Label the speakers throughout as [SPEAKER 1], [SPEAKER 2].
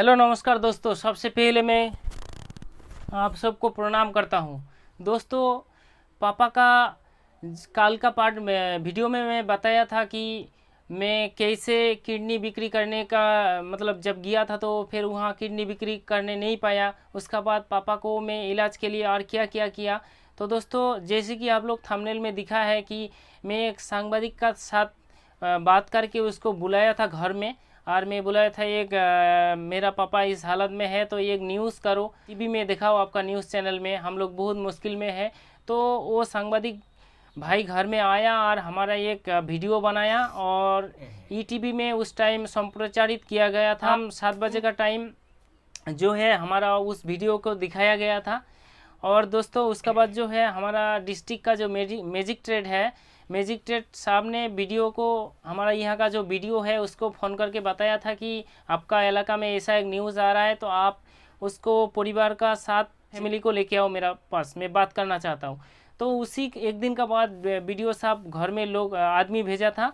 [SPEAKER 1] Hello नमस्कार दोस्तों सबसे पहले मैं आप सबको प्रणाम करता हूँ दोस्तों पापा का काल का पार्ट में वीडियो में मैं बताया था कि मैं कैसे किडनी बिक्री करने का मतलब जब गया था तो फिर वहाँ किडनी बिक्री करने नहीं पाया उसका बाद पापा को मैं इलाज के लिए और क्या क्या किया तो दोस्तों जैसे कि आप लोग थंबनेल में दिखा है कि मैं एक सांबादिक का साथ बात करके उसको बुलाया था घर में और मैं बुलाया था एक आ, मेरा पापा इस हालत में है तो एक न्यूज़ करो टीवी में दिखाओ आपका न्यूज़ चैनल में हम लोग बहुत मुश्किल में है तो वो सांबादिक भाई घर में आया और हमारा एक वीडियो बनाया और ईटीवी हम्म। e में उस टाइम संप्रचारित किया गया था हम सात बजे का टाइम जो है हमारा उस वीडियो को दिखाया गया था और दोस्तों उसके हम्म। बाद जो है हमारा डिस्ट्रिक्ट का जो मेजिक ट्रेड है मैजिक ट्रेड साहब ने वीडियो को हमारा यहाँ का जो वीडियो है उसको फ़ोन करके बताया था कि आपका इलाका में ऐसा एक न्यूज़ आ रहा है तो आप उसको परिवार का साथ फैमिली को लेके आओ मेरा पास मैं बात करना चाहता हूँ तो उसी एक दिन का बाद वीडियो साहब घर में लोग आदमी भेजा था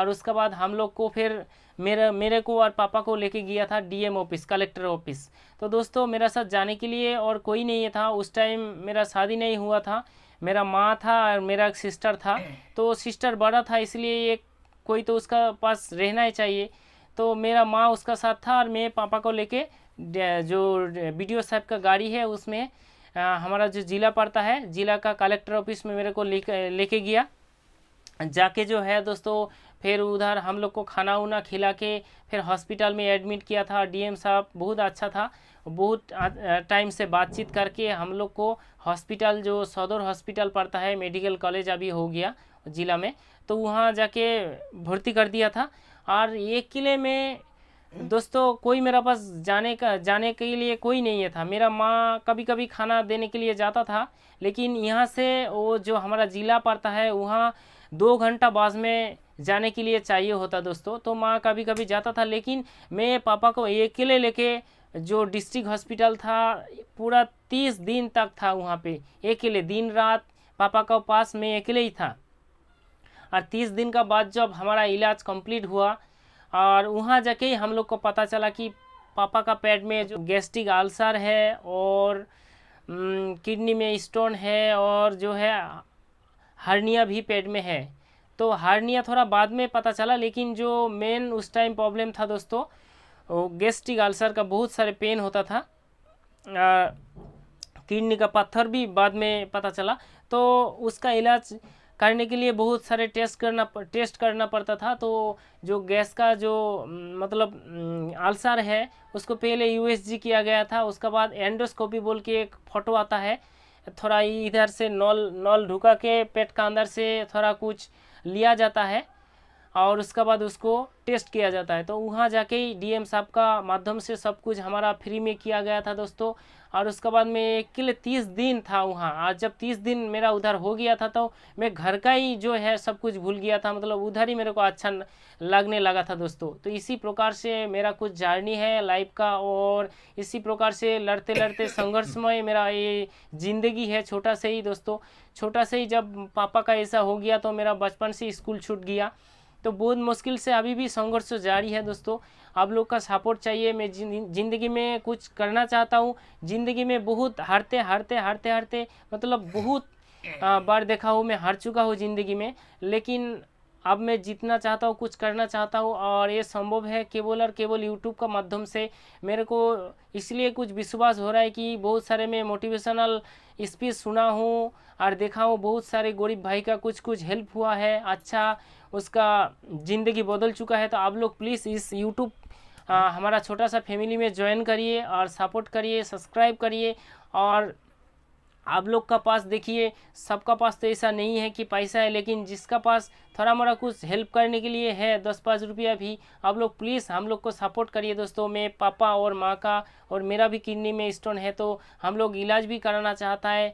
[SPEAKER 1] और उसके बाद हम लोग को फिर मेरे मेरे को और पापा को लेके गया था डीएम ऑफिस कलेक्टर ऑफिस तो दोस्तों मेरा साथ जाने के लिए और कोई नहीं था उस टाइम मेरा शादी नहीं हुआ था मेरा माँ था और मेरा एक सिस्टर था तो सिस्टर बड़ा था इसलिए ये कोई तो उसका पास रहना ही चाहिए तो मेरा माँ उसका साथ था और मैं पापा को लेके जो बी डी साहब का गाड़ी है उसमें आ, हमारा जो ज़िला पड़ता है ज़िला का कलेक्टर ऑफिस में मेरे को लेके लेके गया जाके जो है दोस्तों फिर उधर हम लोग को खाना उना खिला के फिर हॉस्पिटल में एडमिट किया था डीएम साहब बहुत अच्छा था बहुत टाइम से बातचीत करके हम लोग को हॉस्पिटल जो सदर हॉस्पिटल पड़ता है मेडिकल कॉलेज अभी हो गया ज़िला में तो वहाँ जाके भर्ती कर दिया था और एक किले में दोस्तों कोई मेरा पास जाने का जाने के लिए कोई नहीं है था मेरा माँ कभी कभी खाना देने के लिए जाता था लेकिन यहाँ से वो जो हमारा ज़िला पड़ता है वहाँ दो घंटा बाद में जाने के लिए चाहिए होता दोस्तों तो माँ कभी कभी जाता था लेकिन मैं पापा को अकेले लेके जो डिस्ट्रिक्ट हॉस्पिटल था पूरा तीस दिन तक था वहाँ पे अकेले दिन रात पापा का पास मैं अकेले ही था और तीस दिन का बाद जब हमारा इलाज कंप्लीट हुआ और वहाँ जाके ही हम लोग को पता चला कि पापा का पेट में जो गैस्ट्रिक अल्सर है और किडनी में स्टोन है और जो है हार्निया भी पेट में है तो हार्निया थोड़ा बाद में पता चला लेकिन जो मेन उस टाइम प्रॉब्लम था दोस्तों गेस्टिक अल्सर का बहुत सारे पेन होता था किडनी का पत्थर भी बाद में पता चला तो उसका इलाज करने के लिए बहुत सारे टेस्ट करना टेस्ट करना पड़ता था तो जो गैस का जो मतलब अल्सर है उसको पहले यूएसजी किया गया था उसके बाद एंडोस्कोपी बोल के एक फ़ोटो आता है थोड़ा इधर से नल नल ढुका के पेट का अंदर से थोड़ा कुछ लिया जाता है और उसके बाद उसको टेस्ट किया जाता है तो वहाँ जाके ही एम साहब का माध्यम से सब कुछ हमारा फ्री में किया गया था दोस्तों और उसके बाद में एक के लिए तीस दिन था वहाँ आज जब तीस दिन मेरा उधर हो गया था तो मैं घर का ही जो है सब कुछ भूल गया था मतलब उधर ही मेरे को अच्छा लगने लगा था दोस्तों तो इसी प्रकार से मेरा कुछ जर्नी है लाइफ का और इसी प्रकार से लड़ते लड़ते संघर्षमय मेरा ये ज़िंदगी है छोटा से ही दोस्तों छोटा से ही जब पापा का ऐसा हो गया तो मेरा बचपन से स्कूल छूट गया तो बहुत मुश्किल से अभी भी संघर्ष जारी है दोस्तों आप लोग का सपोर्ट चाहिए मैं ज़िंदगी में कुछ करना चाहता हूँ ज़िंदगी में बहुत हारते हारते हारते हारते मतलब बहुत बार देखा हूँ मैं हार चुका हूँ ज़िंदगी में लेकिन अब मैं जीतना चाहता हूँ कुछ करना चाहता हूँ और ये संभव है केवल और केवल यूट्यूब का माध्यम से मेरे को इसलिए कुछ विश्वास हो रहा है कि बहुत सारे मैं मोटिवेशनल स्पीच सुना हूँ और देखा हूँ बहुत सारे गरीब भाई का कुछ कुछ हेल्प हुआ है अच्छा उसका ज़िंदगी बदल चुका है तो आप लोग प्लीज़ इस यूट्यूब हाँ, हमारा छोटा सा फैमिली में ज्वाइन करिए और सपोर्ट करिए सब्सक्राइब करिए और आप लोग का पास देखिए सबका पास तो ऐसा नहीं है कि पैसा है लेकिन जिसका पास थोड़ा मोड़ा कुछ हेल्प करने के लिए है दस पाँच रुपया भी आप लोग प्लीज़ हम लोग को सपोर्ट करिए दोस्तों मैं पापा और माँ का और मेरा भी किडनी में स्टोन है तो हम लोग इलाज भी कराना चाहता है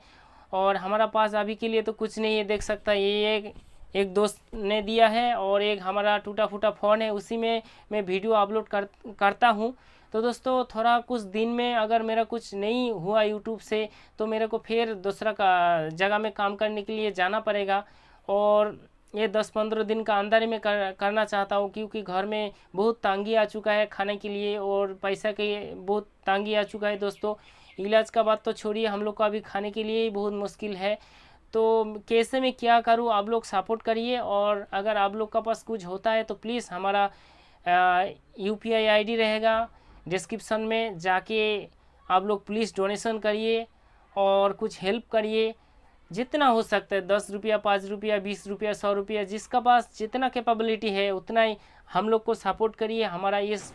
[SPEAKER 1] और हमारा पास अभी के लिए तो कुछ नहीं है देख सकता है ये एक एक दोस्त ने दिया है और एक हमारा टूटा फूटा फ़ोन है उसी में मैं वीडियो अपलोड कर करता हूँ तो दोस्तों थोड़ा कुछ दिन में अगर मेरा कुछ नहीं हुआ यूट्यूब से तो मेरे को फिर दूसरा का जगह में काम करने के लिए जाना पड़ेगा और ये दस पंद्रह दिन का अंदर ही मैं कर, करना चाहता हूँ क्योंकि घर में बहुत तांगी आ चुका है खाने के लिए और पैसा के बहुत तांगी आ चुका है दोस्तों इलाज का बात तो छोड़िए हम लोग को अभी खाने के लिए ही बहुत मुश्किल है तो कैसे मैं क्या करूँ आप लोग सपोर्ट करिए और अगर आप लोग का पास कुछ होता है तो प्लीज़ हमारा यू पी आई रहेगा डिस्क्रिप्शन में जाके आप लोग प्लीज़ डोनेशन करिए और कुछ हेल्प करिए जितना हो सकता है दस रुपया पाँच रुपया बीस रुपया सौ रुपया जिसका पास जितना कैपेबिलिटी है उतना ही हम लोग को सपोर्ट करिए हमारा इस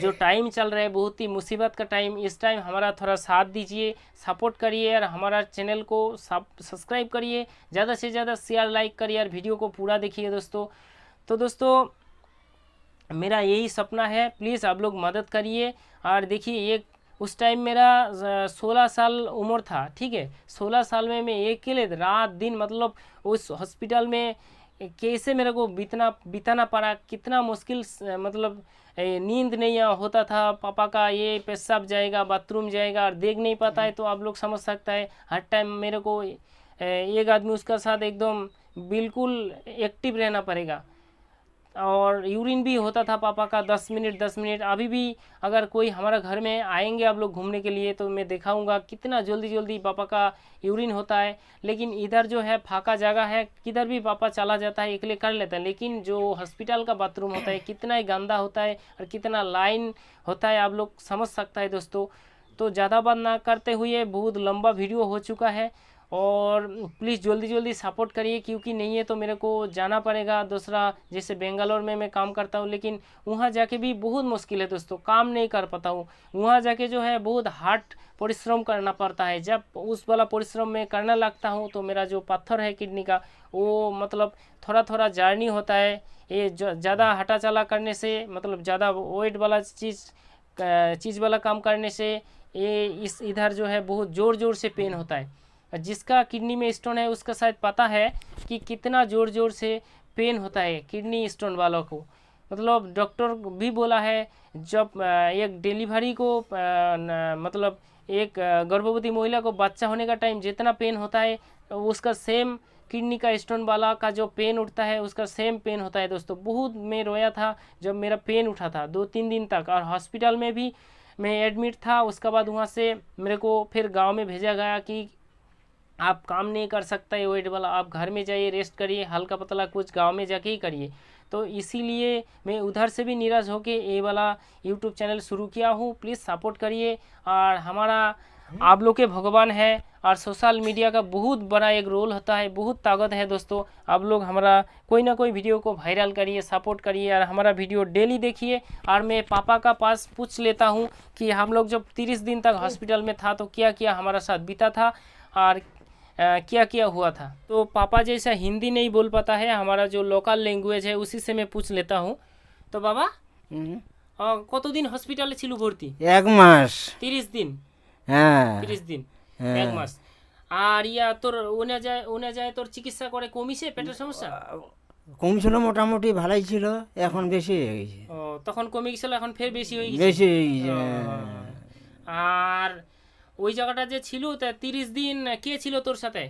[SPEAKER 1] जो टाइम चल रहा है बहुत ही मुसीबत का टाइम इस टाइम हमारा थोड़ा साथ दीजिए सपोर्ट करिए और हमारा चैनल को सब्सक्राइब करिए ज़्यादा से ज़्यादा शेयर लाइक करिए और वीडियो को पूरा देखिए दोस्तों तो दोस्तों मेरा यही सपना है प्लीज़ आप लोग मदद करिए और देखिए एक उस टाइम मेरा सोलह साल उम्र था ठीक है सोलह साल में मैं एक अकेले रात दिन मतलब उस हॉस्पिटल में कैसे मेरे को बीतना बिताना पड़ा कितना मुश्किल मतलब नींद नहीं होता था पापा का ये पेशाब जाएगा बाथरूम जाएगा और देख नहीं पाता है तो आप लोग समझ सकता है हर टाइम मेरे को एक आदमी उसका साथ एकदम बिल्कुल एक्टिव रहना पड़ेगा और यूरिन भी होता था पापा का दस मिनट दस मिनट अभी भी अगर कोई हमारा घर में आएंगे आप लोग घूमने के लिए तो मैं दिखाऊंगा कितना जल्दी जल्दी पापा का यूरिन होता है लेकिन इधर जो है फाका जगह है किधर भी पापा चला जाता है अकेले कर लेता है लेकिन जो हॉस्पिटल का बाथरूम होता है कितना ही गंदा होता है और कितना लाइन होता है आप लोग समझ सकता है दोस्तों तो ज़्यादा बात ना करते हुए बहुत लंबा वीडियो हो चुका है और प्लीज़ जल्दी जल्दी सपोर्ट करिए क्योंकि नहीं है तो मेरे को जाना पड़ेगा दूसरा जैसे बेंगलोर में मैं काम करता हूँ लेकिन वहाँ जाके भी बहुत मुश्किल है दोस्तों काम नहीं कर पाता हूँ वहाँ जाके जो है बहुत हार्ड परिश्रम करना पड़ता है जब उस वाला परिश्रम में करने लगता हूँ तो मेरा जो पत्थर है किडनी का वो मतलब थोड़ा थोड़ा जर्नी होता है ये ज़्यादा हटा चला करने से मतलब ज़्यादा वेट वाला चीज़ चीज़ वाला काम करने से ये इस इधर जो है बहुत ज़ोर ज़ोर से पेन होता है जिसका किडनी में स्टोन है उसका शायद पता है कि कितना ज़ोर ज़ोर से पेन होता है किडनी स्टोन वालों को मतलब डॉक्टर भी बोला है जब एक डिलीवरी को मतलब एक गर्भवती महिला को बच्चा होने का टाइम जितना पेन होता है उसका सेम किडनी का स्टोन वाला का जो पेन उठता है उसका सेम पेन होता है दोस्तों बहुत मैं रोया था जब मेरा पेन उठा था दो तीन दिन तक और हॉस्पिटल में भी मैं एडमिट था उसके बाद वहाँ से मेरे को फिर गांव में भेजा गया कि आप काम नहीं कर सकता है वेट वाला आप घर में जाइए रेस्ट करिए हल्का पतला कुछ गांव में जाके ही करिए तो इसीलिए मैं उधर से भी निराश होकर ये वाला यूट्यूब चैनल शुरू किया हूँ प्लीज़ सपोर्ट करिए और हमारा आप लोग के भगवान है और सोशल मीडिया का बहुत बड़ा एक रोल होता है बहुत ताकत है दोस्तों आप लोग हमारा कोई ना कोई वीडियो को वायरल करिए सपोर्ट करिए और हमारा वीडियो डेली देखिए और मैं पापा का पास पूछ लेता हूँ कि हम लोग जब 30 दिन तक हॉस्पिटल में था तो क्या किया हमारा साथ बीता था और क्या क्या हुआ था तो पापा जैसा हिंदी नहीं बोल पाता है हमारा जो लोकल लैंग्वेज है उसी से मैं पूछ लेता हूँ तो बाबा কতদিন হসপিটালে ছিল ভর্তি এক মাস তিরিশ দিন হ্যাঁ তিরিশ দিন এক মাস আর ইয়া তোর ওনে যায় ওনে যায় তোর চিকিৎসা করে কমিছে পেটের সমস্যা কমছিল মোটামুটি ভালোই ছিল এখন বেশি হয়ে গেছে ও তখন কমে গেছিল এখন ফের বেশি হয়ে গেছে বেশি হয়ে গেছে হ্যাঁ। আর ওই জায়গাটা যে ছিল তা তিরিশ দিন কে ছিল তোর সাথে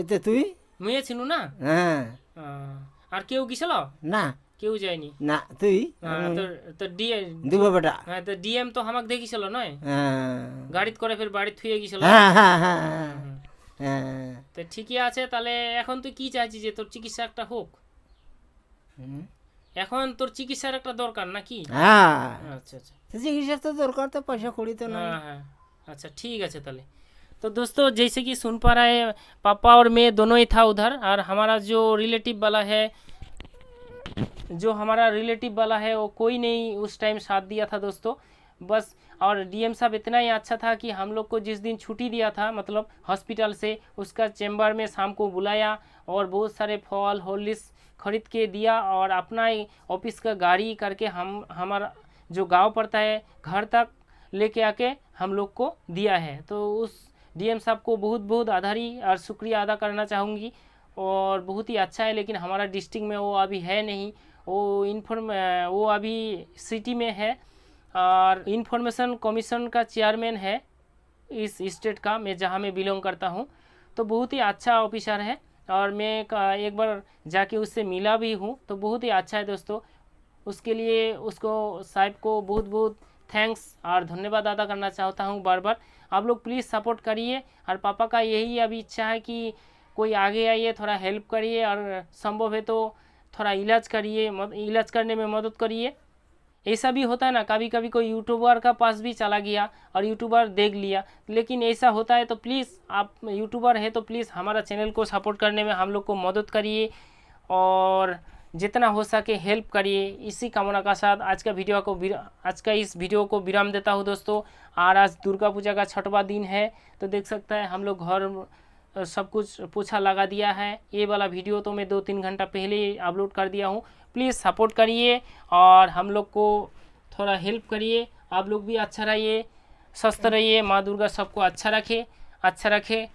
[SPEAKER 1] এটা তুই মুয়ে ছিল না হ্যাঁ আর কেউ গেছিল না কেউ যায়নি না তুই তো ডিএম দুবা বেটা হ্যাঁ তো ডিএম তো আমাকে দেখিছিল নয় হ্যাঁ গাড়িত করে ফের বাড়ি থুয়ে গেছিল হ্যাঁ, হ্যাঁ, হ্যাঁ, তো ঠিকই আছে তাহলে এখন তুই কি চাইছিস যে তোর চিকিৎসা একটা হোক এখন তোর চিকিৎসার একটা দরকার নাকি হ্যাঁ আচ্ছা আচ্ছা চিকিৎসার তো দরকার তো পয়সা করি তো না হ্যাঁ अच्छा ठीक है चले तो दोस्तों जैसे कि सुन पा रहा है पापा और मैं दोनों ही था उधर और हमारा जो रिलेटिव वाला है जो हमारा रिलेटिव वाला है वो कोई नहीं उस टाइम साथ दिया था दोस्तों बस और डीएम साहब इतना ही अच्छा था कि हम लोग को जिस दिन छुट्टी दिया था मतलब हॉस्पिटल से उसका चैम्बर में शाम को बुलाया और बहुत सारे फल होलिस खरीद के दिया और अपना ऑफिस का गाड़ी करके हम हमारा जो गांव पड़ता है घर तक लेके आके हम लोग को दिया है तो उस डीएम साहब को बहुत बहुत आधारी और शुक्रिया अदा करना चाहूँगी और बहुत ही अच्छा है लेकिन हमारा डिस्ट्रिक्ट में वो अभी है नहीं वो इन्फॉर्म वो अभी सिटी में है और इन्फॉर्मेशन कमीशन का चेयरमैन है इस स्टेट का मैं जहाँ मैं बिलोंग करता हूँ तो बहुत ही अच्छा ऑफिसर है और मैं एक बार जाके उससे मिला भी हूँ तो बहुत ही अच्छा है दोस्तों उसके लिए उसको साहब को बहुत बहुत थैंक्स और धन्यवाद अदा करना चाहता हूँ बार बार आप लोग प्लीज़ सपोर्ट करिए और पापा का यही अभी इच्छा है कि कोई आगे आइए थोड़ा हेल्प करिए और संभव है तो थोड़ा इलाज करिए इलाज करने में मदद करिए ऐसा भी होता है ना कभी कभी कोई यूट्यूबर का पास भी चला गया और यूट्यूबर देख लिया लेकिन ऐसा होता है तो प्लीज़ आप यूट्यूबर है तो प्लीज़ हमारा चैनल को सपोर्ट करने में हम लोग को मदद करिए और जितना हो सके हेल्प करिए इसी कामना का साथ आज का वीडियो को आज का इस वीडियो को विराम देता हूँ दोस्तों और आज दुर्गा पूजा का छठवा दिन है तो देख सकते हैं हम लोग घर सब कुछ पूछा लगा दिया है ये वाला वीडियो तो मैं दो तीन घंटा पहले ही अपलोड कर दिया हूँ प्लीज़ सपोर्ट करिए और हम लोग को थोड़ा हेल्प करिए आप लोग भी अच्छा रहिए स्वस्थ रहिए माँ दुर्गा सबको अच्छा रखे अच्छा रखे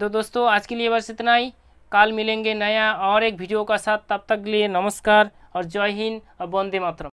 [SPEAKER 1] तो दोस्तों आज के लिए बस इतना ही कल मिलेंगे नया और एक वीडियो का साथ तब तक लिए नमस्कार और जय हिंद और वंदे मातरम